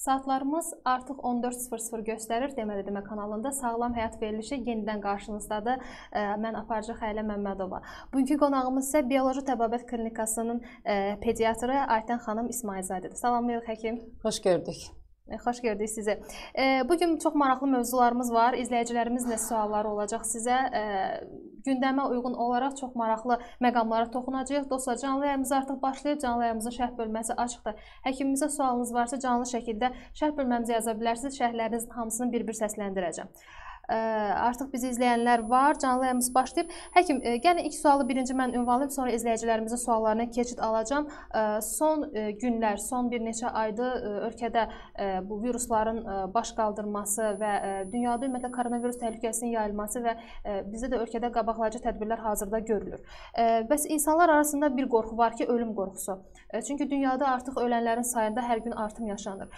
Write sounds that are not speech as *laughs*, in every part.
Saatlarımız artıq 14.00 göstərir. Deməli, demə kanalında Sağlam Həyat verilişi yenidən qarşınızdadır. E, mən aparıcı Xəyilə Məmmədova. Bugünkü qonağımız isə Bioloji Təbabət Klinikasının e, pediatrı Aytən xanım İsmailzadədir. Salamlayırıq həkim. Xoş gördük. Xoş gördük sizi. E, bugün çox maraqlı mövzularımız var. İzləyicilərimizlə sualları olacaq sizə. E, gündəmə uyğun olaraq çox maraqlı məqamlara toxunacağıq. Dostlar, canlı yayımız artıq başlayıb. Canlı yayımızın şərh bölməsi açıqdır. Həkimimizə sualınız varsa canlı şəkildə şərh bölməmizə yaza bilərsiniz. Şərhlərinizin hamısını bir-bir səsləndirəcəm artıq bizi izləyənlər var. Canlı yayımımız başlayıb. Həkim, e, gəlin ilk sualı birinci mən ünvanlayım, sonra izləyicilərimizin suallarına keçid alacağam. Son e, günlər, son bir neçə aydır e, ölkədə bu virusların baş qaldırması və dünyada ümumiyyətlə koronavirus təhlükəsinin yayılması və bizdə də ölkədə qabaqlayıcı tədbirlər hazırda görülür. Bəs insanlar arasında bir qorxu var ki, ölüm qorxusu. Çünki dünyada artıq ölənlərin sayında hər gün artım yaşanır.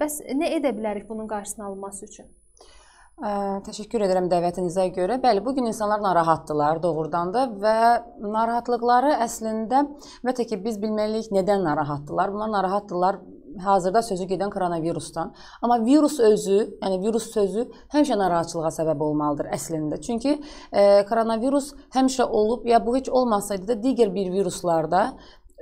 Bəs nə edə bilərik bunun qarşısını alınması üçün? Ə, təşəkkür edirəm dəvətinizə görə. Bəli, bu gün insanlar narahatdılar doğrudan da və narahatlıqları əslində əlbəttə ki, biz bilməliyik nədən narahatdılar. Bunlar narahatdılar hazırda sözü gedən koronavirusdan. Amma virus özü, yəni virus sözü həmişə narahatçılığa səbəb olmalıdır əslində. Çünki e, koronavirus həmişə olub ya bu heç olmasaydı da digər bir viruslarda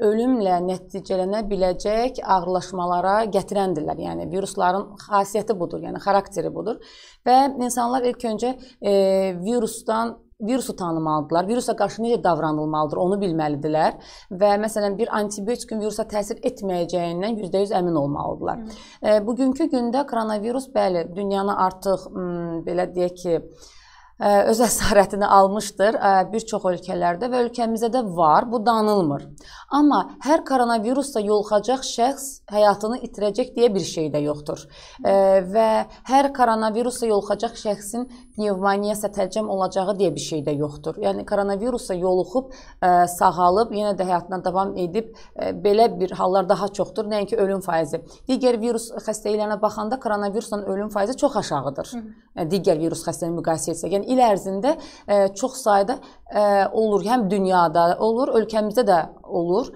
ölümlə nəticələnə biləcək ağırlaşmalara gətirəndirlər. Yəni virusların xasiyyəti budur, yəni xarakteri budur. Və insanlar ilk öncə e, virusdan virusu tanımalıdırlar. Virusa qarşı necə davranılmalıdır, onu bilməlidirlər və məsələn bir antibiotikin virusa təsir etməyəcəyindən 100% əmin olmalıdırlar. Hı. E, bugünkü gündə koronavirus bəli dünyanı artıq belə deyək ki, e, öz *laughs* əsarətini almışdır e, bir çox ölkələrdə və ölkəmizdə də var, bu danılmır. Amma hər koronavirusla yoluxacaq şəxs həyatını itirəcək deyə bir şey də yoxdur. E, və hər koronavirusla yoluxacaq şəxsin pnevmoniyaya sətəlcəm olacağı deyə bir şey də yoxdur. Yəni koronavirusa yoluxub e, sağalıb yenə də həyatına davam edib e, belə bir hallar daha çoxdur, nəinki ölüm faizi. Digər virus xəstəliklərinə baxanda koronavirusla ölüm faizi çox aşağıdır. Hı -hı. Yəni digər virus xəstəliyinə müqayisə etsək, yəni il ərzində çox sayda olur, həm dünyada olur, ölkəmizdə də olur.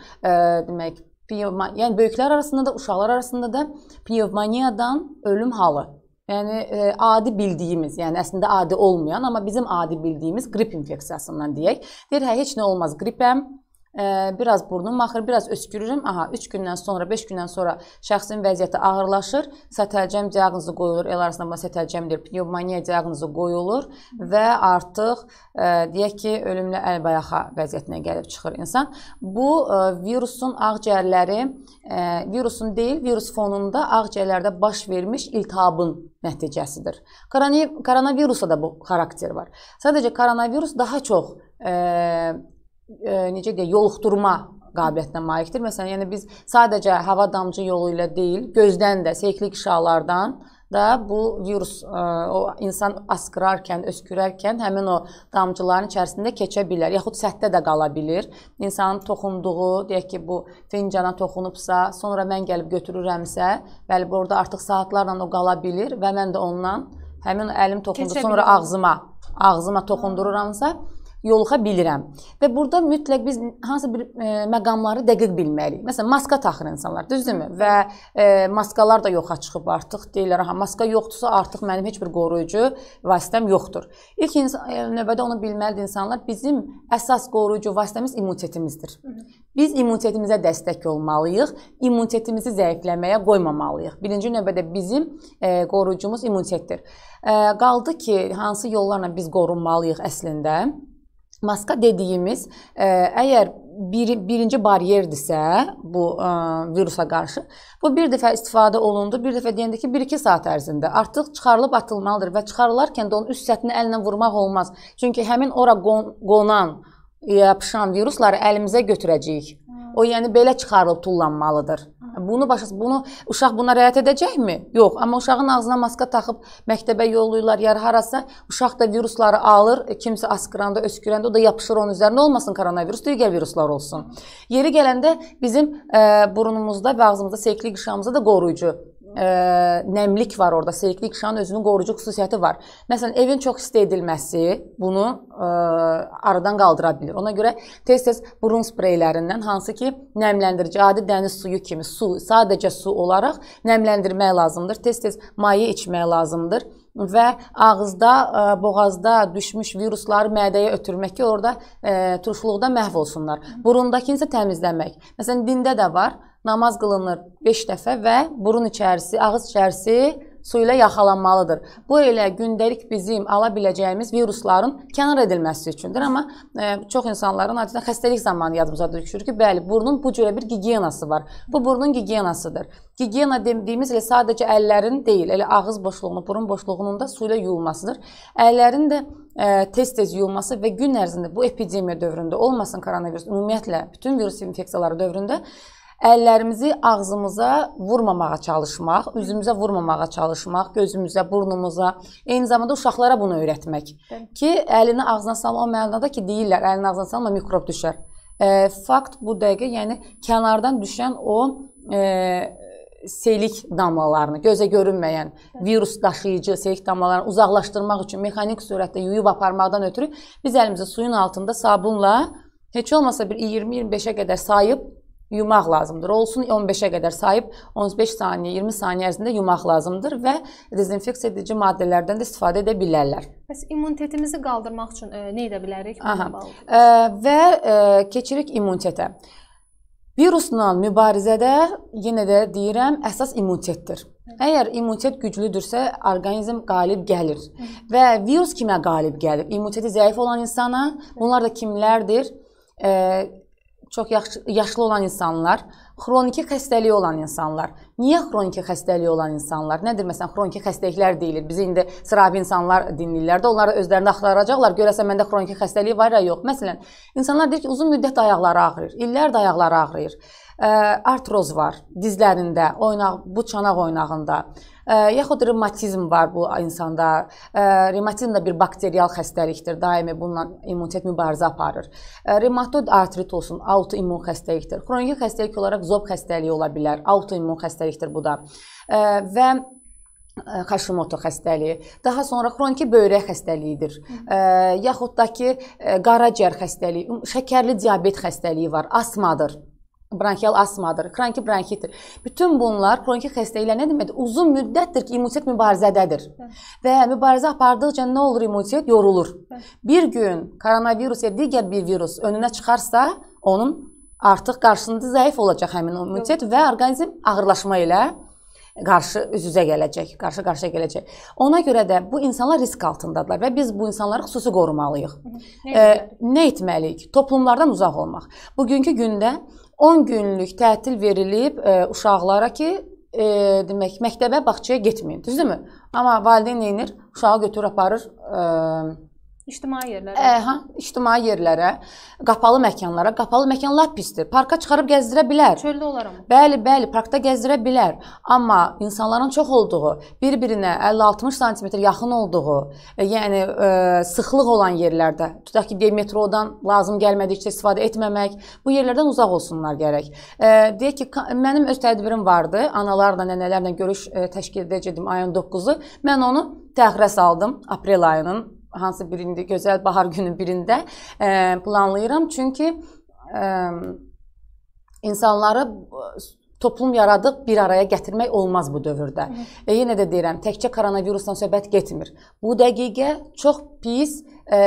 Demək, pnevma, yəni böyüklər arasında da, uşaqlar arasında da pnevmoniyadan ölüm halı. Yəni e, adi bildiyimiz, yəni əslində adi olmayan, amma bizim adi bildiyimiz qrip infeksiyasından deyək. Deyir, hə heç nə olmaz, qripəm, biraz burnum axır, biraz öskürürəm. Aha, 3 gündən sonra, 5 gündən sonra şəxsin vəziyyəti ağırlaşır. Sətəlcəm diaqnozu qoyulur. El arasında sətəlcəmdir, pnevmoniya diaqnozu qoyulur və artıq e, deyək ki, ölümlə əlbayaxa vəziyyətinə gəlib çıxır insan. Bu e, virusun ağciyərləri e, virusun deyil, virus fonunda ağciyərlərdə baş vermiş iltihabın nəticəsidir. Koronavirusa da bu xarakter var. Sadəcə koronavirus daha çox e, necə deyək, yoluxdurma qabiliyyətinə malikdir. Məsələn, yəni biz sadəcə hava damcı yolu ilə deyil, gözdən də, seyiklik şüalardan da bu virus ə, e, o insan asqırarkən, öskürərkən həmin o damcıların içərisində keçə bilər, yaxud səthdə də qala bilər. İnsanın toxunduğu, deyək ki, bu fincana toxunubsa, sonra mən gəlib götürürəmsə, bəli, burada artıq saatlarla o qala bilər və mən də ondan həmin əlim toxundu, sonra ağzıma, ağzıma toxundururamsa, yoluxa bilirəm. Və burada mütləq biz hansı bir e, məqamları dəqiq bilməliyik. Məsələn, maska taxır insanlar, düzdürmü? Və e, maskalar da yoxa çıxıb artıq. Deyirlər, ha, maska yoxdursa artıq mənim heç bir qoruyucu vasitəm yoxdur. İlk insan, e, növbədə onu bilməlidir insanlar. Bizim əsas qoruyucu vasitəmiz immunitetimizdir. Biz immunitetimizə dəstək olmalıyıq, immunitetimizi zəifləməyə qoymamalıyıq. Birinci növbədə bizim e, qoruyucumuz immunitetdir. E, qaldı ki, hansı yollarla biz qorunmalıyıq əslində? Maska dediyimiz əgər e, bir, birinci baryerdirsə bu ə, e, virusa qarşı, bu bir dəfə istifadə olundu, bir dəfə deyəndə ki, 1-2 saat ərzində artıq çıxarılıb atılmalıdır və çıxarılarkən də onun üst səthini əllə vurmaq olmaz. Çünki həmin ora qon qonan, yapışan virusları əlimizə götürəcəyik. O yəni belə çıxarılıb tullanmalıdır bunu başa bunu uşaq buna riayət edəcəkmi? Yox, amma uşağın ağzına maska taxıb məktəbə yollayırlar, yar harasa uşaq da virusları alır, e, kimsə asqıranda, öskürəndə o da yapışır onun üzərinə olmasın koronavirus, digər viruslar olsun. Yeri gələndə bizim e, burnumuzda və ağzımızda, seyklik qışamızda da qoruyucu ə, nəmlik var orada. Seyriklik qışanın özünün qoruyucu xüsusiyyəti var. Məsələn, evin çox isti edilməsi bunu ə, e, aradan qaldıra bilər. Ona görə tez-tez burun spreylərindən hansı ki, nəmləndirici, adi dəniz suyu kimi su, sadəcə su olaraq nəmləndirmək lazımdır. Tez-tez maye içmək lazımdır və ağızda, e, boğazda düşmüş virusları mədəyə ötürmək ki, orada e, turşuluqda məhv olsunlar. Burundakını isə təmizləmək. Məsələn, dində də var namaz qılınır 5 dəfə və burun içərisi, ağız içərisi su ilə yaxalanmalıdır. Bu elə gündəlik bizim ala biləcəyimiz virusların kənar edilməsi üçündür, amma ə, e, çox insanların adətən xəstəlik zamanı yadımıza düşür ki, bəli, burnun bu cürə bir gigiyenası var. Bu burnun gigiyenasıdır. Gigiyena dediyimiz elə sadəcə əllərin deyil, elə ağız boşluğunu, burun boşluğunun da su ilə yuyulmasıdır. Əllərin də e, tez-tez yuyulması və gün ərzində bu epidemiya dövründə olmasın koronavirus ümumiyyətlə bütün virus infeksiyaları dövründə əllərimizi ağzımıza vurmamağa çalışmaq, üzümüzə vurmamağa çalışmaq, gözümüzə, burnumuza, eyni zamanda uşaqlara bunu öyrətmək. Ki, əlini ağzına salma o mənada ki, deyirlər, əlini ağzına salma mikrob düşər. E, fakt bu dəqiqə, yəni kənardan düşən o e, selik damlalarını, gözə görünməyən virus daşıyıcı selik damlalarını uzaqlaşdırmaq üçün mexanik sürətdə yuyub aparmaqdan ötürü biz əlimizi suyun altında sabunla heç olmasa bir 20-25-ə qədər sayıb yumaq lazımdır. Olsun 15-ə qədər sayıb 15 saniyə, 20 saniyə ərzində yumaq lazımdır və dezinfeksiya edici maddələrdən də istifadə edə bilərlər. Bəs immunitetimizi qaldırmaq üçün e, nə edə bilərik? Aha. E, və e, keçirik immunitetə. Virusla mübarizədə yenə də deyirəm, əsas immunitetdir. Əgər immunitet güclüdürsə, orqanizm qalib gəlir. Hı. Və virus kimə qalib gəlir? İmmuniteti zəif olan insana. Bunlar da kimlərdir? E, çox yaxşı, yaşlı olan insanlar, xroniki xəstəliyi olan insanlar. Niyə xroniki xəstəliyi olan insanlar? Nədir məsələn xroniki xəstəliklər deyilir. Bizi indi sıravi insanlar dinləyirlər də, onlar da özlərini axtaracaqlar. Görəsən məndə xroniki xəstəlik var ya yox? Məsələn, insanlar deyir ki, uzun müddət ayaqları ağrıyır, illərdir ayaqları ağrıyır artroz var dizlərində, oynaq, bu çanaq oynağında, yaxud revmatizm var bu insanda. Revmatizm də bir bakterial xəstəlikdir. Daimi bununla immunitet mübarizə aparır. Reumatoid artrit olsun, autoimmun xəstəlikdir. Xronik xəstəlik olaraq zob xəstəliyi ola bilər. Autoimmun xəstəlikdir bu da. Və Hashimoto xəstəliyi, daha sonra xroniki böyrək xəstəliyidir. Ə, yaxud da ki, qaraciyər xəstəliyi, şəkərli diabet xəstəliyi var, asmadır bronxial asmadır, xroniki bronxitdir. Bütün bunlar xroniki xəstəliklər nə deməkdir? Uzun müddətdir ki, immunitet mübarizədədir. Hı. Və mübarizə apardıqca nə olur? İmmunitet yorulur. Hı. Bir gün koronavirus ya digər bir virus önünə çıxarsa, onun artıq qarşısında zəif olacaq həmin immunitet və orqanizm ağırlaşma ilə qarşı üz-üzə gələcək, qarşı-qarşıya gələcək. Ona görə də bu insanlar risk altındadılar və biz bu insanları xüsusi qorumalıyıq. Hı -hı. Nə, e, nə etməliyik? Toplumlardan uzaq olmaq. Bugünkü gündə 10 günlük tətil verilib ə, e, uşaqlara ki, ə, e, demək, məktəbə, bağçaya getməyin, düzdürmü? Amma valideyn nə edir? Uşağı götürür aparır ə, e, İctimai yerlərə. Ə, hə, ictimai yerlərə, qapalı məkanlara. Qapalı məkan lap pisdir. Parka çıxarıb gəzdirə bilər. Çöldə olar amma. Bəli, bəli, parkda gəzdirə bilər. Amma insanların çox olduğu, bir-birinə 50-60 sm yaxın olduğu, e, yəni ə, e, sıxlıq olan yerlərdə, tutaq ki, metrodan lazım gəlmədikcə istifadə etməmək, bu yerlərdən uzaq olsunlar gərək. Ə, e, deyək ki, mənim öz tədbirim vardı. Analarla, nənələrlə görüş ə, təşkil edəcəydim ayın 9-u. Mən onu təxirə saldım aprel ayının hansı birində gözəl bahar günü birində ə, e, planlayıram. Çünki ə, e, insanları e, toplum yaradıb bir araya gətirmək olmaz bu dövrdə. Hı. E, yenə də deyirəm, təkcə koronavirusdan söhbət getmir. Bu dəqiqə çox pis ə,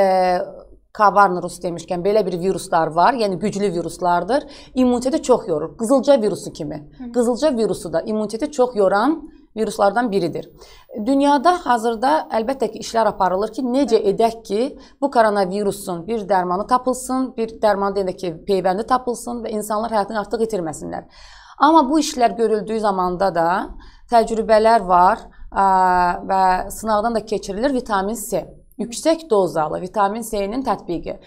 Kavarnirus demişkən belə bir viruslar var, yəni güclü viruslardır. İmmuniteti çox yorur. Qızılca virusu kimi. Hı. Qızılca virusu da immuniteti çox yoran viruslardan biridir. Dünyada hazırda əlbəttə ki, işlər aparılır ki, necə edək ki, bu koronavirusun bir dərmanı tapılsın, bir dərmanı deyəndə ki, peyvəndi tapılsın və insanlar həyatını artıq itirməsinlər. Amma bu işlər görüldüyü zamanda da təcrübələr var və sınaqdan da keçirilir vitamin C. Yüksək dozalı vitamin C-nin tətbiqi.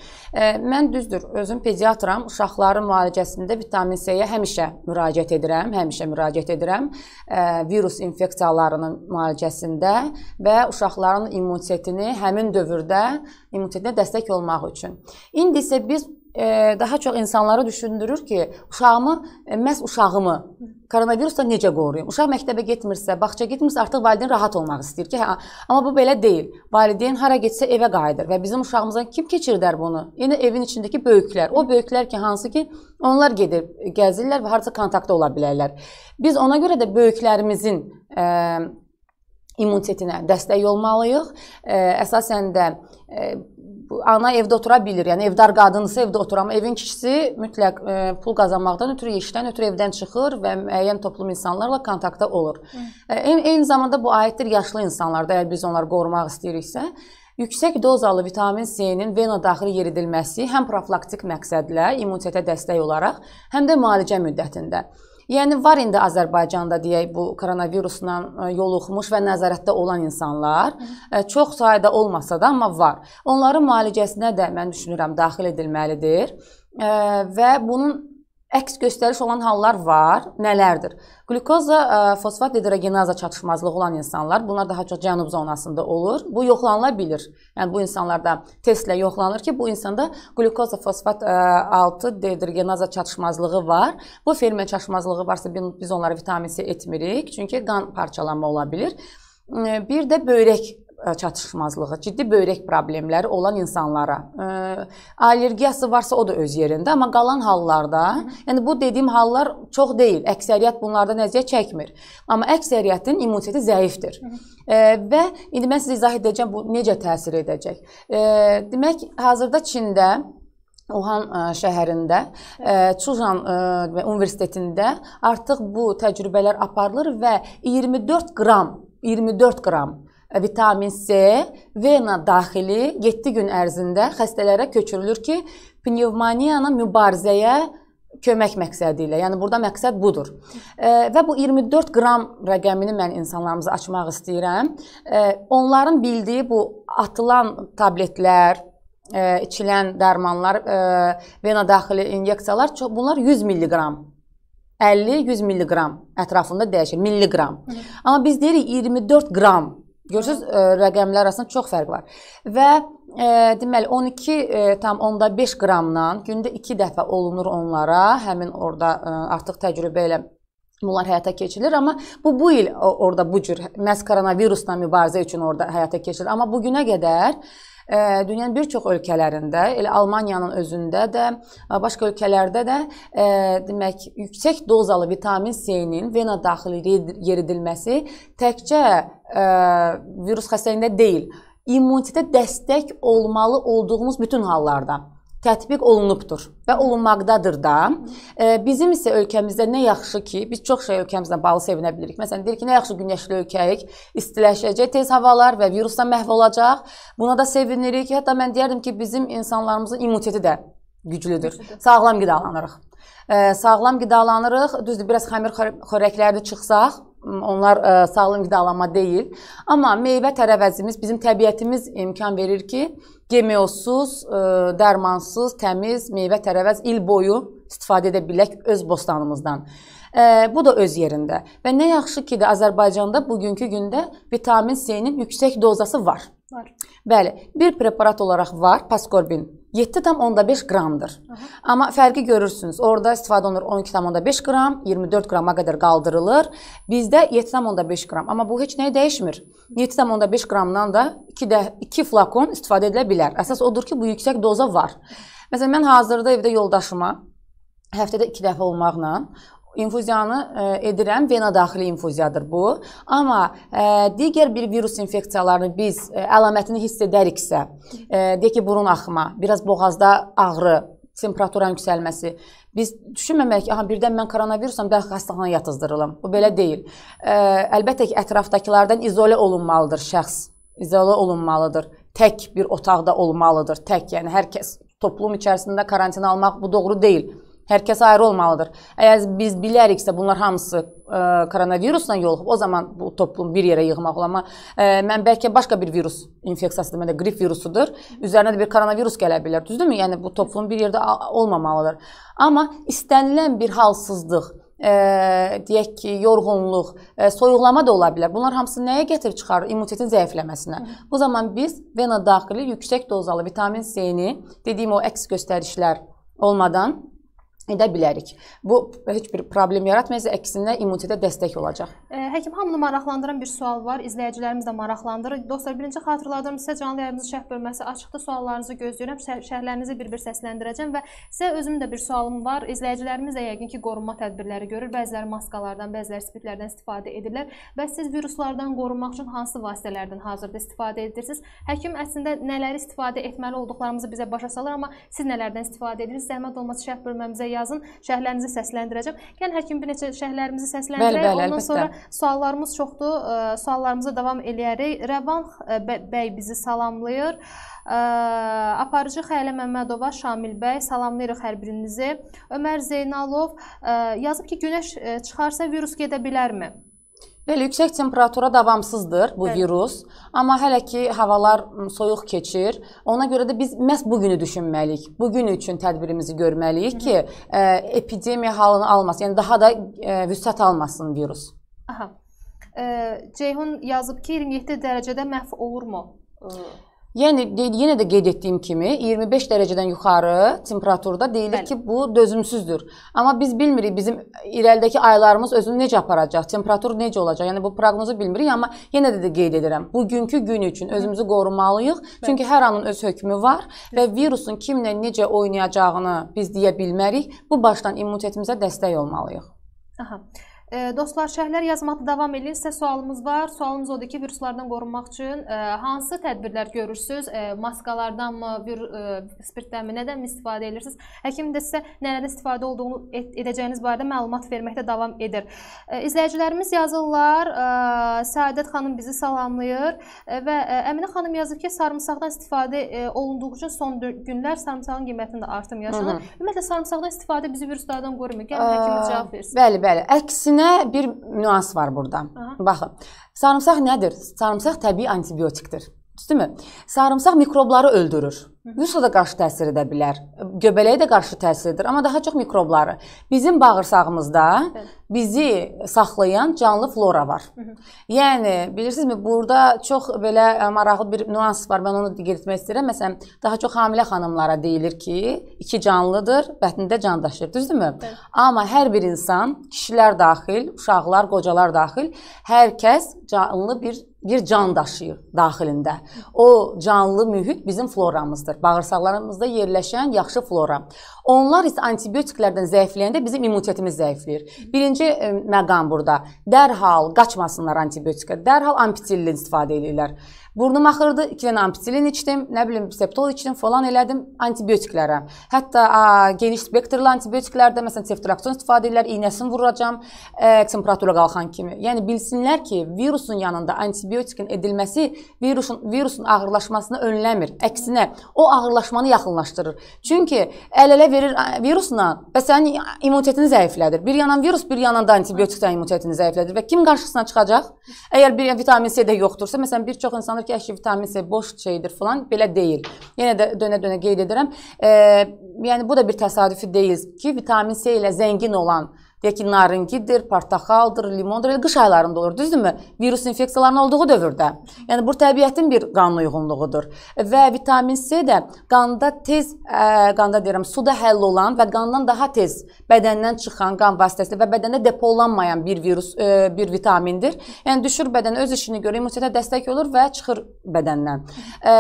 Mən düzdür, özüm pediatram, uşaqların müalicəsində vitamin C-yə həmişə müraciət edirəm, həmişə müraciət edirəm. Virus infeksiyalarının müalicəsində və uşaqların immunitetini həmin dövrdə immunitetinə dəstək olmaq üçün. İndi isə biz daha çox insanları düşündürür ki, uşağımı e, məhz uşağımı Koronavirusla necə qoruyum? Uşaq məktəbə getmirsə, bağça getmirsə, artıq valideyn rahat olmaq istəyir ki, hə, amma bu belə deyil. Valideyn hara getsə evə qayıdır və bizim uşağımıza kim keçirdər bunu? Yenə yəni evin içindəki böyüklər. O böyüklər ki, hansı ki, onlar gedir, gəzirlər və harca kontaktda ola bilərlər. Biz ona görə də böyüklərimizin ə, e, immunitetinə dəstək olmalıyıq. Ə, e, əsasən də ə, e, ana evdə otura bilir. Yəni evdar qadınsa evdə otur, amma evin kişisi mütləq e, pul qazanmaqdan ötürü işdən, ötürü evdən çıxır və müəyyən toplum insanlarla kontaktda olur. E, eyni zamanda bu aiddir yaşlı insanlarda, əgər biz onları qorumaq istəyiriksə, Yüksək dozalı vitamin C-nin vena daxili yeridilməsi həm profilaktik məqsədlə immunitetə dəstək olaraq, həm də müalicə müddətində Yəni var indi Azərbaycanda deyək bu koronavirusla e, yoluxmuş və nəzarətdə olan insanlar Hı. E, çox sayda olmasa da amma var. Onların müalicəsinə də mən düşünürəm daxil edilməlidir e, və bunun əks göstəriş olan hallar var. Nələrdir? Glukoza e, fosfat dehidrogenaza çatışmazlığı olan insanlar, bunlar daha çox cənub zonasında olur. Bu yoxlanıla bilir. Yəni bu insanlarda testlə yoxlanılır ki, bu insanda glukoza fosfat 6 e, dehidrogenaza çatışmazlığı var. Bu fermer çatışmazlığı varsa biz onlara vitamin C etmirik, çünki qan parçalanma ola bilir. E, bir də böyrək çatışmazlığı, ciddi böyrək problemləri olan insanlara e, allergiyası varsa o da öz yerində, amma qalan hallarda, Hı -hı. yəni bu dediyim hallar çox deyil. Əksəriyyət bunlardan əziyyət çəkmir. Amma əksəriyyətin immuniteti zəifdir. Hı e, və indi mən sizə izah edəcəm bu necə təsir edəcək. E, demək, hazırda Çində Uhan şəhərində Çujan universitetində artıq bu təcrübələr aparılır və 24 qram 24 qram vitamin C vena daxili 7 gün ərzində xəstələrə köçürülür ki, pnevmoniyanı mübarizəyə kömək məqsədi ilə. Yəni burada məqsəd budur. E, və bu 24 qram rəqəmini mən insanlarımıza açmaq istəyirəm. E, onların bildiyi bu atılan tabletlər, e, içilən dərmanlar, e, vena daxili inyeksiyalar çox bunlar 100 milliqram 50-100 milliqram ətrafında dəyişir, milliqram. Hı -hı. Amma biz deyirik 24 qram Görürsüz, e, rəqəmlər arasında çox fərq var. Və e, deməli 12.5 e, qramdan gündə 2 dəfə olunur onlara. Həmin orada e, artıq təcrübə ilə bunlar həyata keçirilir, amma bu bu il orada bu cür məhz koronavirusla mübarizə üçün orada həyata keçirilir. Amma bu günə qədər e, dünyanın bir çox ölkələrində, elə Almaniyanın özündə də, e, başqa ölkələrdə də e, demək, yüksək dozalı vitamin C-nin vena daxili yeridilməsi təkcə e, virus xəstəliyində deyil, immunitetə dəstək olmalı olduğumuz bütün hallarda tətbiq olunubdur və olunmaqdadır da. E, bizim isə ölkəmizdə nə yaxşı ki, biz çox şey ölkəmizlə bağlı sevinə bilərik. Məsələn, deyir ki, nə yaxşı günəşli ölkəyik, istiləşəcək tez havalar və virusdan məhv olacaq. Buna da sevinirik. Hətta mən deyərdim ki, bizim insanlarımızın immuniteti də güclüdür. Sağlam qidalanırıq. E, sağlam qidalanırıq. Düzdür, biraz xəmir xörəkləri çıxsaq, onlar ə, e, sağlam qidalanma deyil. Amma meyvə tərəvəzimiz bizim təbiətimiz imkan verir ki, gemiosuz, ə, e, dərmansız, təmiz meyvə tərəvəz il boyu istifadə edə bilək öz bostanımızdan. Ə, e, bu da öz yerində. Və nə yaxşı ki də Azərbaycanda bugünkü gündə vitamin C-nin yüksək dozası var. Var. Bəli, bir preparat olaraq var, Paskorbin 7,5 qramdır. Amma fərqi görürsünüz. Orda istifadə olunur 12,5 qram, 24 qrama qədər qaldırılır. Bizdə 7,5 qram. Amma bu heç nəyi dəyişmir. 7,5 qramdan da 2 də 2 flakon istifadə edilə bilər. Əsas odur ki, bu yüksək doza var. Məsələn, mən hazırda evdə yoldaşıma həftədə 2 dəfə olmaqla infuziyanı e, edirəm, vena daxili infuziyadır bu. Amma e, digər bir virus infeksiyalarını biz e, əlamətini hiss edəriksə, deyək ki, burun axma, biraz boğazda ağrı, temperaturanın yüksəlməsi. Biz düşünməməliyik ki, aha birdən mən koronavirusam, dərhal xəstəxanaya yatızdırılam. Bu belə deyil. Ə, əlbəttə ki, ətrafdakılardan izolə olunmalıdır şəxs. İzolə olunmalıdır. Tək bir otaqda olmalıdır. Tək, yəni hər kəs toplum içərisində karantin almaq bu doğru deyil. Hər kəs ayrı olmalıdır. Əgər biz biləriksə bunlar hamısı ə, e, koronavirusla yoluxub, o zaman bu toplum bir yerə yığmaq olar. Amma ə, e, mən bəlkə başqa bir virus infeksiyasıdır, məndə qrip virusudur. Üzərinə də bir koronavirus gələ bilər, düzdürmü? Yəni bu toplum bir yerdə olmamalıdır. Amma istənilən bir halsızlıq ə, e, deyək ki, yorğunluq, ə, soyuqlama da ola bilər. Bunlar hamısı nəyə gətirib çıxarır? İmmunitetin zəifləməsinə. Hı. Bu zaman biz vena daxili yüksək dozalı vitamin C-ni, dediyim o əks göstərişlər olmadan edə bilərik. Bu heç bir problem yaratmayacaq, əksinə immunitetə dəstək olacaq. Həkim hamını maraqlandıran bir sual var. İzləyicilərimiz də maraqlandırır. Dostlar, birinci xatırladıram sizə canlı yayımımızın şərh bölməsi açıqda suallarınızı gözləyirəm. Şərhlərinizi bir-bir səsləndirəcəm və sizə özüm də bir sualım var. İzləyicilərimiz də yəqin ki, qorunma tədbirləri görür. Bəziləri maskalardan, bəziləri spirtlərdən istifadə edirlər. Bəs siz viruslardan qorunmaq üçün hansı vasitələrdən hazırda istifadə edirsiniz? Həkim əslində nələri istifadə etməli olduqlarımızı bizə başa salır, amma siz nələrdən istifadə edirsiniz? Zəhmət olmasa şərh bölməmizə yazın. Şərhlərinizi səsləndirəcəm. Gəlin həkim bir neçə şərhlərimizi səsləndirək. Bəli, bəli, Ondan əlbəttə. sonra suallarımız çoxdur. Suallarımıza davam eləyərik. Rəvan bəy bizi salamlayır. Aparıcı Xəyalə Məmmədova, Şamil bəy, salamlayırıq hər birinizi. Ömər Zeynalov yazıb ki, günəş çıxarsa virus gedə bilərmi? Bəli, yüksək temperatura davamsızdır bu Bəli. virus, amma hələ ki havalar soyuq keçir. Ona görə də biz məhz bu günü düşünməliyik. Bu gün üçün tədbirimizi görməliyik ki, ə, epidemiya halını almasın, yəni daha da ə, vüsət almasın virus. Aha. Ə, Ceyhun yazıb ki, 27 dərəcədə məhv olurmu? Ə Yəni yenə də qeyd etdiyim kimi 25 dərəcədən yuxarı temperaturda deyilir Bəli. ki, bu dözümsüzdür. Amma biz bilmirik bizim irəlidəki aylarımız özünü necə aparacaq, temperatur necə olacaq. Yəni bu proqnozu bilmirik, amma yenə də, də qeyd edirəm. Bugünkü gün üçün özümüzü qorumalıyıq. Bəli. Çünki hər anın öz hökmü var və virusun kimlə necə oynayacağını biz deyə bilmərik. Bu başdan immunitetimizə dəstək olmalıyıq. Aha. Dostlar, şərhlər yazmaqda davam edin. Sizə sualımız var. Sualımız odur ki, viruslardan qorunmaq üçün e, hansı tədbirlər görürsüz? E, maskalardanmı, e, spirdənmi, nədənmi istifadə edirsiniz? Həkim də sizə nələrdən istifadə olduğunu edəcəyiniz barədə məlumat verməkdə davam edir. İzləyicilərimiz yazırlar, Səadət xanım bizi salamlayır və Əminə xanım yazır ki, sarımsaqdan istifadə olunduğu üçün son günlər sarımsağın qiymətində artım yaşanır. Ümumiyyətlə sarımsaqdan istifadə bizi viruslardan qorumur. Gəlin həkimimiz cavab versin. Bəli, bəli. Əksinə Əksinə bir nüans var burada. Aha. Baxın. Sarımsaq nədir? Sarımsaq təbii antibiotikdir. Düzdürmü? Sarımsaq mikrobları öldürür. Virusla da qarşı təsir edə bilər. Göbələyə də qarşı təsir edir, amma daha çox mikrobları. Bizim bağırsağımızda bizi saxlayan canlı flora var. Yəni bilirsinizmi, burada çox belə e, maraqlı bir nüans var. Mən onu qeyd etmək istəyirəm. Məsələn, daha çox hamilə xanımlara deyilir ki, iki canlıdır, bətnində can daşıyır, düzdürmü? Amma hər bir insan, kişilər daxil, uşaqlar, qocalar daxil, hər kəs canlı bir bir can daşıyır daxilində. O canlı mühit bizim floramızdır buraxır bağırsaqlarımızda yerləşən yaxşı flora. Onlar isə antibiotiklərdən zəifləyəndə bizim immunitetimiz zəifləyir. Birinci e, məqam burada. Dərhal qaçmasınlar antibiotikə. Dərhal ampitillin istifadə edirlər. Burnum axırdı, 2 dənə ampicilin içdim, nə bilim septol içdim, falan elədim antibiotiklərə. Hətta a, geniş spektrli antibiotiklərdə məsələn ceftriaxon istifadə edirlər, iynəsini vuracam, ə, e, temperatura qalxan kimi. Yəni bilsinlər ki, virusun yanında antibiotikin edilməsi virusun virusun ağırlaşmasını önləmir. Əksinə, o ağırlaşmanı yaxınlaşdırır. Çünki əl-ələ verir virusla və sənin immunitetini zəiflədir. Bir yanan virus, bir yanan da antibiotik sənin immunitetini zəiflədir və kim qarşısına çıxacaq? Əgər bir vitamin C də yoxdursa, məsələn bir çox insanda baxırıq ki, əşi vitamin C boş şeydir falan, belə deyil. Yenə də dönə-dönə qeyd edirəm. E, yəni bu da bir təsadüfi deyil ki, vitamin C ilə zəngin olan deyək ki, naringidir, portaxaldır, limondur, elə qış aylarında olur, düzdürmü? Virus infeksiyalarının olduğu dövrdə. Yəni bu təbiətin bir qanun uyğunluğudur. Və vitamin C də qanda tez, ə, qanda deyirəm, suda həll olan və qandan daha tez bədəndən çıxan qan vasitəsilə və bədəndə depolanmayan bir virus, ə, bir vitamindir. Yəni düşür bədənə öz işini görür, immunitetə dəstək olur və çıxır bədəndən. Ə,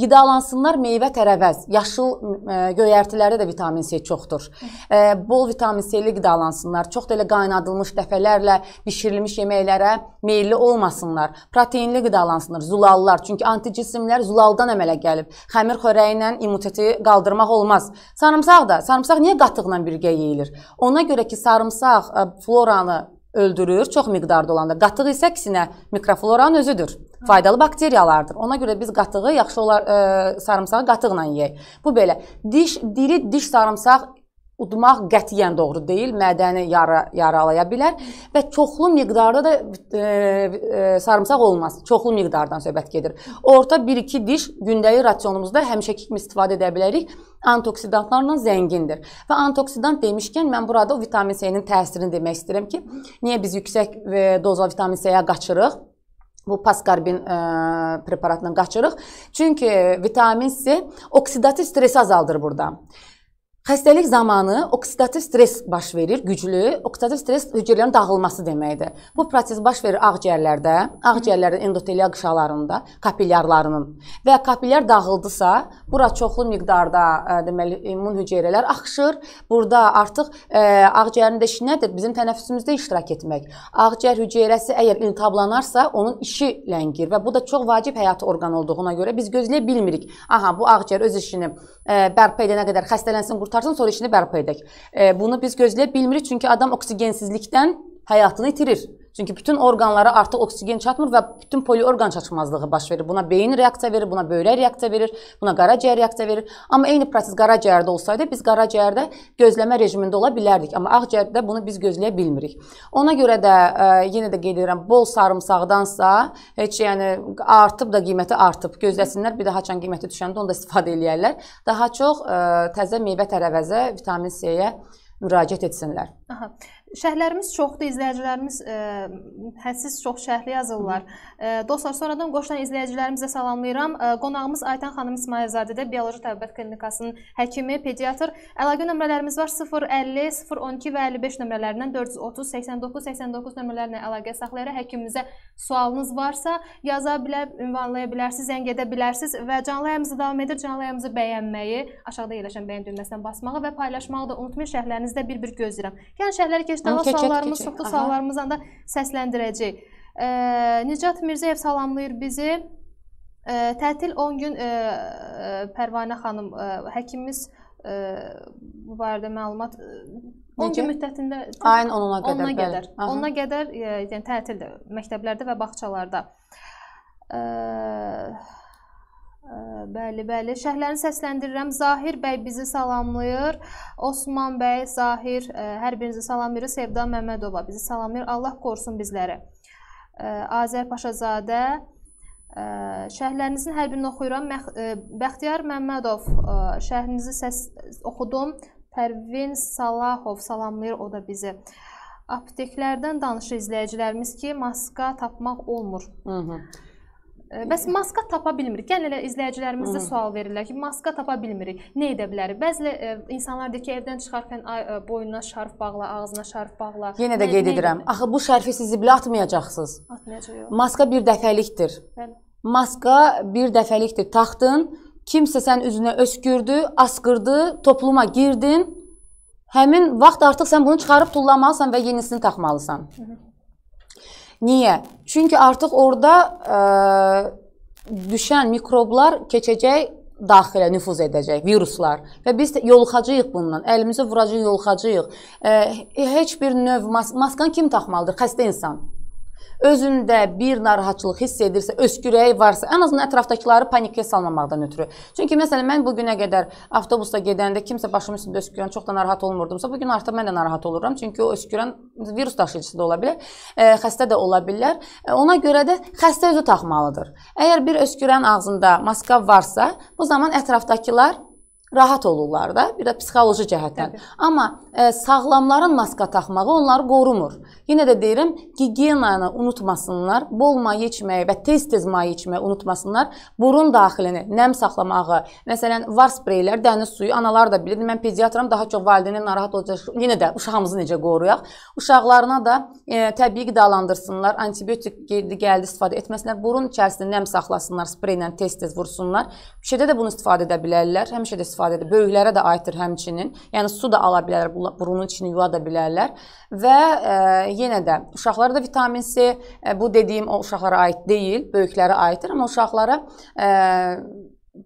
qidalansınlar meyvə, tərəvəz, yaşıl ə, göyərtilərdə də vitamin C çoxdur. Ə, bol vitamin C-li qidalansınlar hazırlansınlar. Çox da elə qaynadılmış dəfələrlə bişirilmiş yeməklərə meylli olmasınlar. Proteinli qidalansınlar, zulallar. Çünki anticismlər zulaldan əmələ gəlib. Xəmir xörəyi ilə immuniteti qaldırmaq olmaz. Sarımsaq da, sarımsaq niyə qatıqla birgə yeyilir? Ona görə ki, sarımsaq e, floranı öldürür çox miqdarda olanda. Qatıq isə əksinə mikrofloranın özüdür. Faydalı bakteriyalardır. Ona görə biz qatığı yaxşı olar ə, e, sarımsağı qatıqla yeyək. Bu belə. Diş diri diş sarımsaq udmaq qətiyyən doğru deyil, mədəni yara, yaralaya bilər və çoxlu miqdarda da e, e, sarımsaq olmaz. Çoxlu miqdardan söhbət gedir. Orta 1-2 diş gündəlik rasionumuzda həmişəki kimi istifadə edə bilərik. Antoksidantlarla zəngindir. Və antoksidant demişkən mən burada o vitamin C-nin təsirini demək istəyirəm ki, niyə biz yüksək e, dozla vitamin C-yə qaçırıq? bu paskarbin ə, e, preparatla qaçırıq. Çünki vitamin C oksidativ stresi azaldır burada. Xəstəlik zamanı oksidativ stres baş verir, güclü. Oksidativ stres hüceyrələrin dağılması deməkdir. Bu proses baş verir ağciyərlərdə, ağciyərlərin endotelial qışalarında, kapillyarlarının. Və kapillyar dağıldısa, bura çoxlu miqdarda ə, deməli immun hüceyrələr axışır. Burada artıq ə, ağciyərin də işi nədir? Bizim tənəffüsümüzdə iştirak etmək. Ağciyər hüceyrəsi əgər iltihablanarsa, onun işi ləngir və bu da çox vacib həyati orqan olduğuna görə biz gözləyə bilmirik. Aha, bu ağciyər öz işini ə, bərpa edənə qədər xəstələnsin, qurtarsın tutarsan sonra işini bərpa edək. E, ee, bunu biz gözləyə bilmirik çünki adam oksigensizlikdən həyatını itirir. Çünki bütün orqanlara artıq oksigen çatmır və bütün poliorqan çatışmazlığı baş verir. Buna beyin reaksiya verir, buna böyrək reaksiya verir, buna qaraciyər reaksiya verir. Amma eyni proses qaraciyərdə olsaydı biz qaraciyərdə gözləmə rejimində ola bilərdik, amma ağciyərdə bunu biz gözləyə bilmirik. Ona görə də ə, e, yenə də qeyd edirəm, bol sarımsaqdansa heç yəni artıb da qiyməti artıb. Gözləsinlər, bir daha haçan qiyməti düşəndə onu da istifadə eləyərlər. Daha çox ə, e, təzə meyvə tərəvəzə, vitamin C-yə müraciət etsinlər. Aha. Şərhlərimiz çoxdur, izləyicilərimiz ə, e, hədsiz çox şərh yazırlar. Ə, e, dostlar, sonradan qoşulan izləyicilərimizə salamlayıram. Ə, e, qonağımız Aytan xanım İsmailzadə də bioloji təbiət klinikasının həkimi, pediatr. Əlaqə nömrələrimiz var 050 012 və 55 nömrələrindən 430 89 89 nömrələrinə əlaqə saxlayaraq həkimimizə sualınız varsa yaza bilər, ünvanlaya bilərsiniz, zəng edə bilərsiniz və canlı yayımımızı davam edir. Canlı yayımımızı bəyənməyi, aşağıda yerləşən bəyən düyməsindən basmağı və paylaşmağı da unutmayın. Şərhlərinizi də bir-bir gözləyirəm. Gəlin şərhlərə keçdik biz daha keçək, suallarımız keçək. çoxdur, suallarımızdan da səsləndirəcəyik. E, Nicat Mirzəyev salamlayır bizi. E, tətil 10 gün e, Pərvanə xanım e, həkimimiz e, bu barədə məlumat e, 10 Necə? gün müddətində ayın 10-una qədər, ona qədər, bəli. Ona qədər, yəni tətildə, məktəblərdə və bağçalarda. Eee Bəli, bəli. Şəhərlərini səsləndirirəm. Zahir bəy bizi salamlayır. Osman bəy, Zahir, e, hər birinizi salamlayırıq. Sevda Məmmədova bizi salamlayır. Allah qorusun bizləri. E, Azər Paşazadə e, Şəhərlərinizin hər birini oxuyuram. Bəxtiyar Məmmədov şəhərinizi səs oxudum. Pərvin Salahov salamlayır o da bizi. Apteklərdən danışır izləyicilərimiz ki, maska tapmaq olmur. Hı -hı. Bəs maska tapa bilmirik. Gəlin elə izləyicilərimiz də sual verirlər ki, maska tapa bilmirik. Nə edə bilərik? Bəzi e, insanlar deyir ki, evdən çıxarkən e, boynuna şarf bağla, ağzına şarf bağla. Yenə də qeyd edirəm. Axı bu şərfi siz bilə atmayacaqsınız. Atmayacağıq. Maska bir dəfəlikdir. Bəli. Maska bir dəfəlikdir. Taxdın, kimsə sənin üzünə öskürdü, asqırdı, topluma girdin. Həmin vaxt artıq sən bunu çıxarıb tullamalısan və yenisini taxmalısan. Hı -hı. Niyə? Çünki artıq orada ə, e, düşən mikroblar keçəcək daxilə nüfuz edəcək viruslar və biz yoluxacağıq bundan. Əlimizi vuracağıq, yoluxacağıq. Ə, e, heç bir növ mas maskanı kim taxmalıdır? Xəstə insan özündə bir narahatçılıq hiss edirsə, öskürəyi varsa, ən azından ətrafdakıları panikə salmamaqdan ötürü. Çünki məsələn mən bu günə qədər avtobusda gedəndə kimsə başımın üstündə öskürən çox da narahat olmurdumsa, bu gün artıq mən də narahat oluram. Çünki o öskürən virus daşıyıcısı da ola bilər, ə, e, xəstə də ola bilər. E, ona görə də xəstə özü taxmalıdır. Əgər bir öskürən ağzında maska varsa, bu zaman ətrafdakılar rahat olurlar da, bir də psixoloji cəhətdən. Təbii. Amma ə, e, sağlamların maska taxmağı onları qorumur. Yenə də deyirəm, gigiyenanı unutmasınlar, bol maye içməyi və tez-tez maye içməyi unutmasınlar. Burun daxilini nəm saxlamağı, məsələn, var spreylər, dəniz suyu, analar da bilir. Mən pediatram, daha çox valideynlər narahat olacaq. Yenə də uşağımızı necə qoruyaq? Uşaqlarına da ə, e, təbii qidalandırsınlar, antibiotik gəldi istifadə etməsinlər, burun içərisində nəm saxlasınlar, spreylə tez-tez vursunlar. Küçədə də bunu istifadə edə bilərlər. Həmişə də istifadə istifadə edir. Böyüklərə də aiddir həmçinin. Yəni su da ala bilərlər, burunun içini yula da bilərlər. Və e, yenə də uşaqlarda vitamin C e, bu dediyim o uşaqlara aid deyil, böyüklərə aiddir, amma uşaqlara e,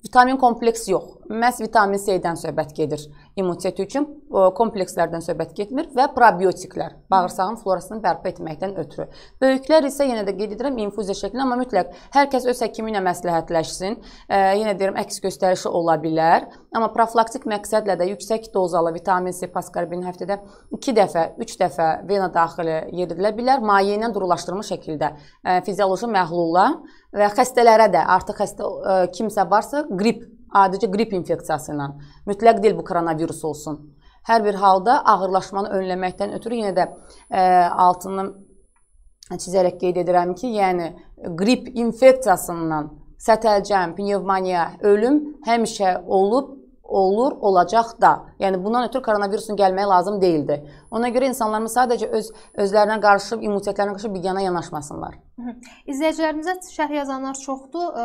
vitamin kompleksi yox məhz vitamin C-dən söhbət gedir. İmmunitet üçün komplekslərdən söhbət getmir və probiotiklər, bağırsağın florasını bərpa etməkdən ötürü. Böyüklər isə yenə də qeyd edirəm infuziya şəklində, amma mütləq hər kəs öz həkimi ilə məsləhətləşsin. E, yenə deyirəm əks göstərişi ola bilər, amma profilaktik məqsədlə də yüksək dozalı vitamin C paskarbin həftədə 2 dəfə, 3 dəfə vena daxili yeridilə bilər, maye ilə durulaşdırılmış şəkildə e, fizioloji məhlulla və xəstələrə də artıq xəstə e, kimsə varsa qrip Adicə qrip infeksiyası ilə. Mütləq deyil bu koronavirus olsun. Hər bir halda ağırlaşmanı önləməkdən ötürü yenə də ə, e, altını çizərək qeyd edirəm ki, yəni qrip infeksiyasından sətəlcəm, pnevmoniya, ölüm həmişə olub olur, olacaq da. Yəni bundan ötürü koronavirusun gəlməyi lazım deyildi. Ona görə insanlarımız sadəcə öz özlərinə qarşı, immunitetlərinə qarşı bir yana yanaşmasınlar. Hı -hı. İzləyicilərimizə şərh yazanlar çoxdur. E,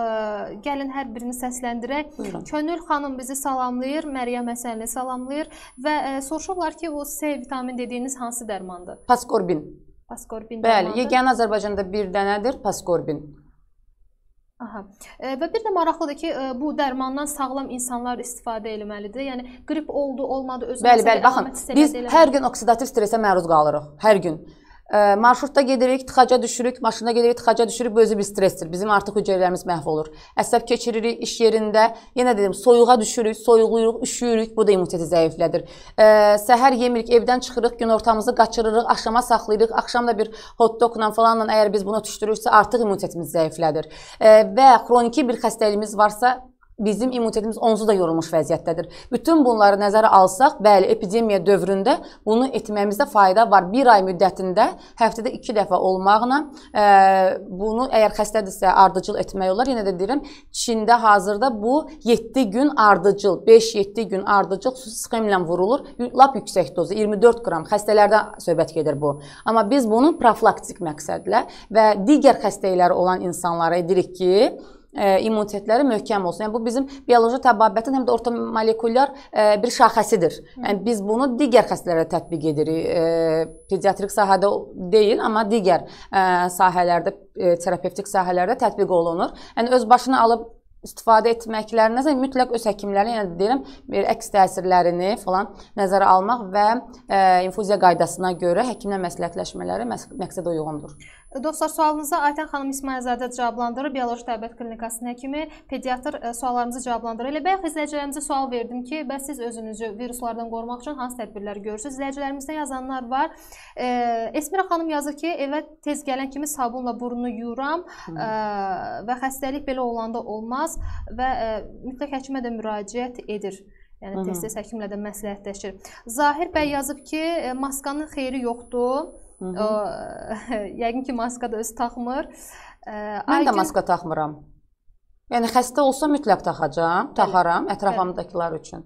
gəlin hər birini səsləndirək. Buyurun. Könül xanım bizi salamlayır, Məryəm Həsənli salamlayır və e, soruşurlar ki, o C vitamini dediyiniz hansı dərmandır? Paskorbin. Paskorbin Bəli, dərmandır. Bəli, yeganə Azərbaycanda bir dənədir, paskorbin. Aha. E, və bir də maraqlıdır ki, e, bu dərmandan sağlam insanlar istifadə etməlidir. Yəni qrip oldu, olmadı özünə. Bəli, bəli, baxın. Biz hər gün oksidativ stressə məruz qalırıq. Hər gün. Ə, marşrutda gedirik, tıxaca düşürük, maşında gedirik, tıxaca düşürük, bu özü bir stressdir. Bizim artıq hüceyrələrimiz məhv olur. Əsəb keçiririk iş yerində. Yenə dedim, soyuğa düşürük, soyuğuyuruq, üşüyürük, bu da immuniteti zəiflədir. Ə, səhər yemirik, evdən çıxırıq, gün ortamızı qaçırırıq, axşama saxlayırıq. Axşam da bir hot dogla falanla əgər biz buna düşdürürsə, artıq immunitetimiz zəiflədir. Ə, və xroniki bir xəstəliyimiz varsa, bizim immunitetimiz onsuz da yorulmuş vəziyyətdədir. Bütün bunları nəzərə alsaq, bəli, epidemiya dövründə bunu etməyimizdə fayda var. 1 ay müddətində həftədə 2 dəfə olmaqla e, bunu əgər xəstədirsə ardıcıl etmək olar. Yenə də deyirəm, Çində hazırda bu 7 gün ardıcıl, 5-7 gün ardıcıl xüsusi sxemlə vurulur. Lap yüksək doza 24 qram xəstələrdə söhbət gedir bu. Amma biz bunu profilaktik məqsədlə və digər xəstəlikləri olan insanlara edirik ki, E, immunitetləri möhkəm olsun. Yəni bu bizim bioloji təbabətin həm də orta molekulyar e, bir şaxəsidir. Yəni biz bunu digər xəstələrə tətbiq edirik. E, pediatrik sahədə deyil, amma digər sahələrdə, terapevtik sahələrdə tətbiq olunur. Yəni öz başına alıb istifadə etməklər nəzər mütləq öz həkimləri, yəni deyirəm, bir əks təsirlərini falan nəzərə almaq və e, infuziya qaydasına görə həkimlə məsləhətləşmələri məqsədə uyğundur. Dostlar, sualınıza Aytən xanım İsmailzadə cavablandırır. Bioloji təbiət klinikasının həkimi, pediatr e, suallarımızı cavablandırır. Elə bayaq izləyicilərimizə sual verdim ki, bəs siz özünüzü viruslardan qorumaq üçün hansı tədbirlər görürsüz? İzləyicilərimizdə yazanlar var. E, Esmira xanım yazır ki, evə tez gələn kimi sabunla burnunu yuyuram e, və xəstəlik belə olanda olmaz və e, mütləq həkimə də müraciət edir. Yəni tez-tez həkimlə də məsləhətləşir. Zahir bəy yazıb ki, e, maskanın xeyri yoxdur. Hı -hı. O, yəqin ki, maska da özü taxmır. Mən Aygün... də maska taxmıram. Yəni xəstə olsa mütləq taxacağam, taxaram ətrafımdakılar üçün.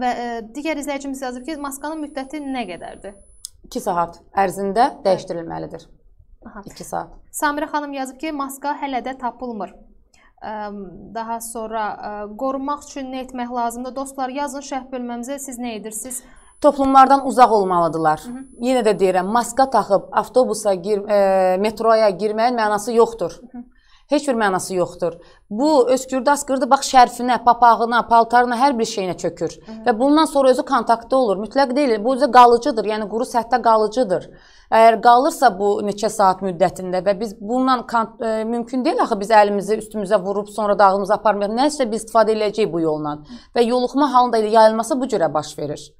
Və ə, digər izləyicimiz yazıb ki, maskanın müddəti nə qədərdir? 2 saat ərzində dəyişdirilməlidir. Aha. 2 saat. Samirə xanım yazıb ki, maska hələ də tapılmır. Ə, daha sonra ə, э, qorunmaq üçün nə etmək lazımdır? Dostlar, yazın şərh bölməmizə siz nə edirsiniz? toplumlardan uzaq olmalıdırlar. Hı -hı. Yenə də deyirəm, maska taxıb avtobusa, gir, e, metroya girməyin mənası yoxdur. Hı -hı. Heç bir mənası yoxdur. Bu öskürdü, askırdı, bax şərfinə, papağına, paltarına, hər bir şeyinə çökür. Hı -hı. Və bundan sonra özü kontaktda olur. Mütləq deyil, bu özü qalıcıdır, yəni quru səthdə qalıcıdır. Əgər qalırsa bu neçə saat müddətində və biz bundan e, mümkün deyil axı biz əlimizi üstümüzə vurub sonra da ağlımıza aparmayaq. Nəsə biz istifadə edəcəyik bu yolla. Hı -hı. Və yoluxma halında yayılması bu cürə baş verir.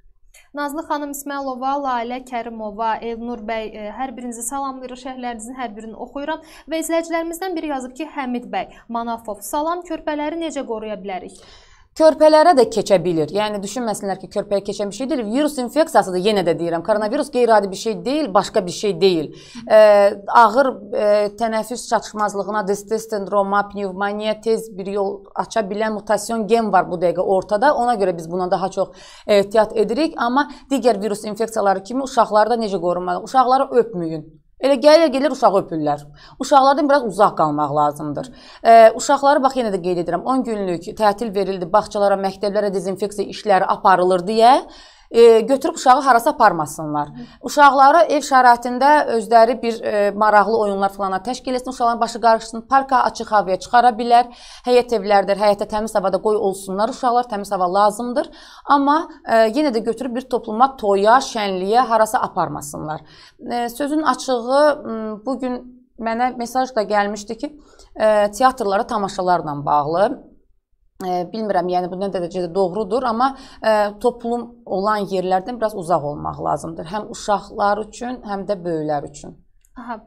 Nazlı xanım İsmailova, Lalə Kərimova, Elnur bəy e, hər birinizi salamlayırıq. Şəhərlərinizin hər birini oxuyuram və izləyicilərimizdən biri yazıb ki, Həmid bəy, Manafov, salam körpələri necə qoruya bilərik? körpələrə də keçə bilir. Yəni düşünməsinlər ki, körpəyə keçən bir şey deyil. Virus infeksiyasıdır, yenə də deyirəm. Koronavirus qeyri-adi bir şey deyil, başqa bir şey deyil. E, ağır e, tənəffüs çatışmazlığına, distis sindroma, pnevmoniya tez bir yol aça bilən mutasyon gen var bu dəqiqə ortada. Ona görə biz buna daha çox ehtiyat edirik, amma digər virus infeksiyaları kimi uşaqları da necə qorunmalı? Uşaqları öpməyin. Elə gəlir, gəlir uşağı öpürlər. Uşaqlardan biraz uzaq qalmaq lazımdır. E, uşaqları bax yenə də qeyd edirəm, 10 günlük tətil verildi, bağçalara, məktəblərə dezinfeksiya işləri aparılır deyə e, götürüb uşağı harasa aparmasınlar. Uşaqları ev şəraitində özləri bir e, maraqlı oyunlar falana təşkil etsin, uşaqların başı qarışsın, parka açıq havaya çıxara bilər. Həyət evlərdir, həyətə təmiz havada qoy olsunlar uşaqlar, təmiz hava lazımdır. Amma e, yenə də götürüb bir topluma toya, şənliyə harasa aparmasınlar. E, sözün açığı bu gün mənə mesaj da gəlmişdi ki, e, teatrlara tamaşalarla bağlı bilmirəm, yəni bu nə dərəcədə doğrudur, amma e, toplum olan yerlərdən biraz uzaq olmaq lazımdır. Həm uşaqlar üçün, həm də böyüklər üçün. Aha.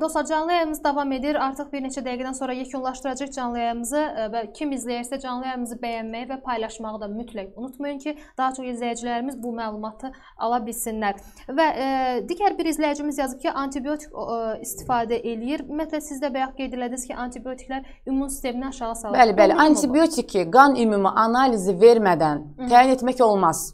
Dostlar, canlı yayımız davam edir. Artıq bir neçə dəqiqədən sonra yekunlaşdıracaq canlı yayımızı e, və kim izləyirsə canlı yayımızı bəyənməyi və paylaşmağı da mütləq unutmayın ki, daha çox izləyicilərimiz bu məlumatı ala bilsinlər. Və e, digər bir izləyicimiz yazıb ki, antibiotik e, istifadə eləyir. Ümumiyyətlə siz də bayaq qeyd elədiniz ki, antibiotiklər immun sistemini aşağı salır. Bəli, bəli. Antibiotiki qan ümumi analizi vermədən təyin etmək olmaz.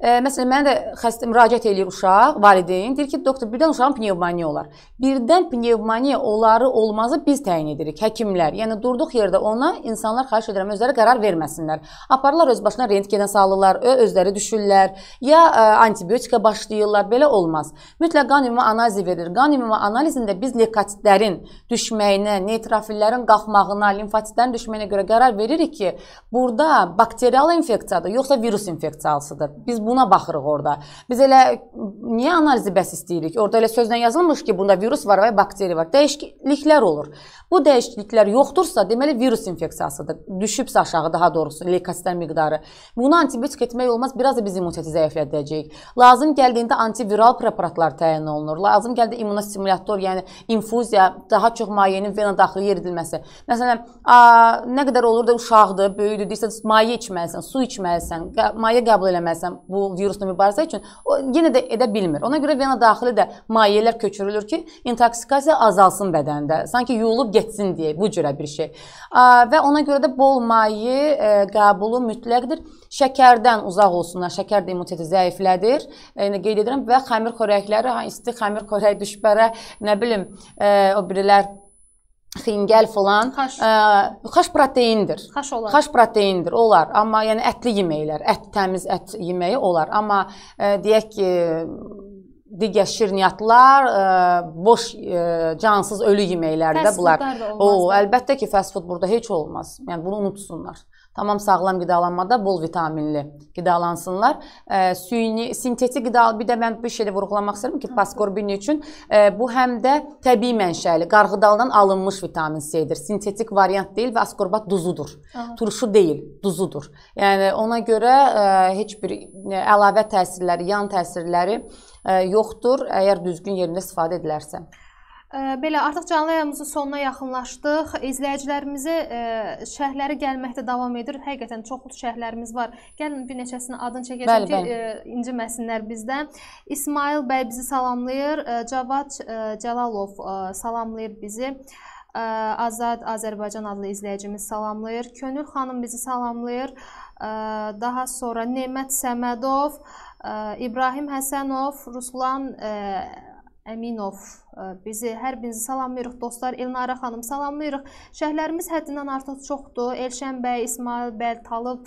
Ə, məsələn, mənə də xəstə müraciət eləyir uşaq, valideyn, deyir ki, doktor, birdən uşağın pnevmoniya olar. Birdən pnevmoniya oları olmazı biz təyin edirik, həkimlər. Yəni durduq yerdə ona insanlar xahiş edirəm özləri qərar verməsinlər. Aparırlar öz başına rentgenə salırlar, özləri düşürlər, ya ə, antibiotika başlayırlar, belə olmaz. Mütləq qan ümumi analizi verir. Qan ümumi analizində biz leukotitlərin düşməyinə, neytrofillərin qalxmağına, limfositlərin düşməyinə görə qərar veririk ki, burada bakterial infeksiyadır, yoxsa virus infeksiyasıdır. Biz bu buna baxırıq orada. Biz elə niyə analizi bəs istəyirik? Orda elə sözlə yazılmış ki, bunda virus var və bakteriya var. Dəyişikliklər olur. Bu dəyişikliklər yoxdursa, deməli virus infeksiyasıdır. Düşübsə aşağı daha doğrusu leykositlər miqdarı. Buna antibiotik etmək olmaz, biraz da biz immuniteti zəiflədəcəyik. Lazım gəldiyində antiviral preparatlar təyin olunur. Lazım gəldə immunostimulyator, yəni infuziya, daha çox mayenin vena daxili yer edilməsi. Məsələn, a, nə qədər olur da uşaqdır, böyüdür, deyirsə maye içməlisən, su içməlisən, maye qəbul eləməlisən. Bu bu virusla mübarizə üçün o yenə də edə bilmir. Ona görə vena daxili də mayelər köçürülür ki, intoksikasiya azalsın bədəndə. Sanki yuyulub getsin deyə bu cürə bir şey. Və ona görə də bol maye e, qəbulu mütləqdir. Şəkərdən uzaq olsunlar. Şəkər də immuniteti zəiflədir. E, yəni qeyd edirəm və xəmir xörəkləri, isti xəmir xörək düşbərə, nə bilim, e, o birilər xingəl falan xaş. Ə, e, xaş proteindir. Xaş olar. Xaş proteindir, olar. Amma yəni ətli yeməklər, ət təmiz ət yeməyi olar. Amma ə, e, deyək ki, digər şirniyyatlar, ə, e, boş ə, cansız ölü yeməklərdə bunlar. Da o, əlbəttə ki, fast food burada heç olmaz. Yəni bunu unutsunlar. Tamam sağlam qidalanmada bol vitaminli qidalansınlar. E, süni, sintetik qida bir də mən bu şeyi vurğulamaq istəyirəm ki, paskorbin üçün e, bu həm də təbii mənşəli, qarğıdaldan alınmış vitamin C-dir. Sintetik variant deyil və askorbat duzudur. Aha. Turşu deyil, duzudur. Yəni ona görə e, heç bir e, əlavə təsirləri, yan təsirləri e, yoxdur əgər düzgün yerində istifadə edilərsə. Belə, artıq canlı yayımımızın sonuna yaxınlaşdıq. İzləyicilərimizi şərhləri gəlməkdə davam edir. Həqiqətən çoxlu şərhlərimiz var. Gəlin bir neçəsinin adını çəkəcəm bəli, ki, bəli. inciməsinlər bizdən. İsmail bəy bizi salamlayır. Cavad Cəlalov salamlayır bizi. Azad Azərbaycan adlı izləyicimiz salamlayır. Könül xanım bizi salamlayır. Daha sonra Nemət Səmədov, İbrahim Həsənov, Ruslan Əliyev Əminov e, bizi hər birinizi salamlayırıq dostlar. Elnara xanım salamlayırıq. Şərhlərimiz həddindən artıq çoxdur. Elşən bəy, İsmail bəy, Talıb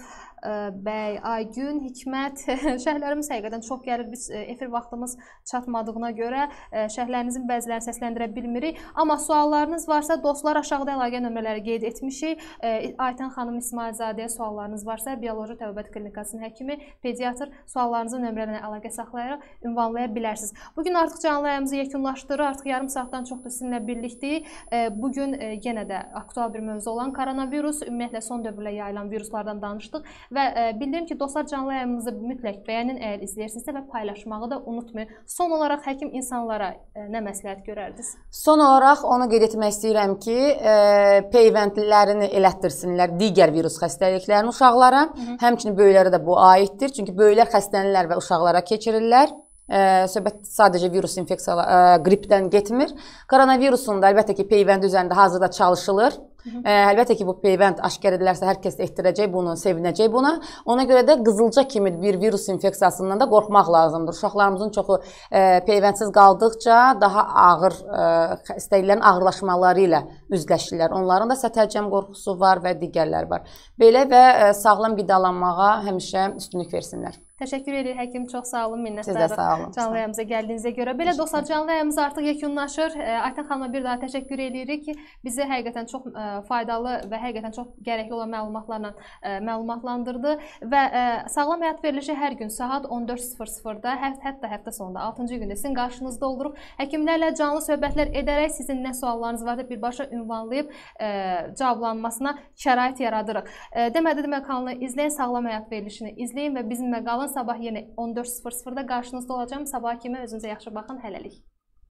bəy, Aygün, Hikmət, *laughs* şərhlərimiz həqiqətən çox gəlir. Biz efir vaxtımız çatmadığına görə şərhlərinizin bəzilərini səsləndirə bilmirik. Amma suallarınız varsa, dostlar aşağıda əlaqə nömrələri qeyd etmişik. Aytən xanım İsmailzadəyə suallarınız varsa, bioloji təbabət klinikasının həkimi, pediatr suallarınızı nömrələrlə əlaqə saxlayaraq ünvanlaya bilərsiniz. Bu gün artıq canlı yayımızı yekunlaşdırır. Artıq yarım saatdan çoxdur sizinlə birlikdəyik. Bu gün yenə də aktual bir mövzu olan koronavirus, ümumiyyətlə son dövrlə yayılan viruslardan danışdıq Və e, bildirim ki, dostlar canlı yayımımızı mütləq bəyənin əgər izləyirsinizsə və paylaşmağı da unutmayın. Son olaraq həkim insanlara e, nə məsləhət görərdiniz? Son olaraq onu qeyd etmək istəyirəm ki, e, peyvəndlərini elətdirsinlər digər virus xəstəliklərinin uşaqlara, Hı -hı. həmçinin böyüklərə də bu aiddir. Çünki böyüklər xəstələnirlər və uşaqlara keçirirlər söhbət sadəcə virus infeksiyalar, qripdən getmir. Koronavirusun da əlbəttə ki, peyvəndi üzərində hazırda çalışılır. Hı -hı. E, əlbəttə ki, bu peyvənd aşkar edilərsə hər kəs ehtirəcək bunu, sevinəcək buna. Ona görə də qızılca kimi bir virus infeksiyasından da qorxmaq lazımdır. Uşaqlarımızın çoxu e, peyvəndsiz qaldıqca daha ağır e, xəstəliklərin ağırlaşmaları ilə üzləşirlər. Onların da sətəlcəm qorxusu var və digərləri var. Belə və e, sağlam qidalanmağa həmişə üstünlük versinlər. Təşəkkür edirik həkim, çox sağ olun, minnətdarıq. Siz də sağ olun. Canlı yayımıza gəldiyinizə görə. Belə dostlar, canlı yayımız artıq yekunlaşır. E, Aytan xanıma bir daha təşəkkür edirik ki, bizi həqiqətən çox ə, e, faydalı və həqiqətən çox gərəkli olan məlumatlarla e, məlumatlandırdı və e, sağlam həyat verilişi hər gün saat 14:00-da, hətta həftə sonunda 6-cı gündə sizin qarşınızda oluruq. Həkimlərlə canlı söhbətlər edərək sizin nə suallarınız varsa birbaşa ünvanlayıb e, cavablanmasına şərait yaradırıq. Demədi demə kanalı izləyin, sağlam həyat verilişini izləyin və bizimlə qalın. Sabah yenə 14:00-da qarşınızda olacağam. Sabaha kimi özünüzə yaxşı baxın. Hələlik.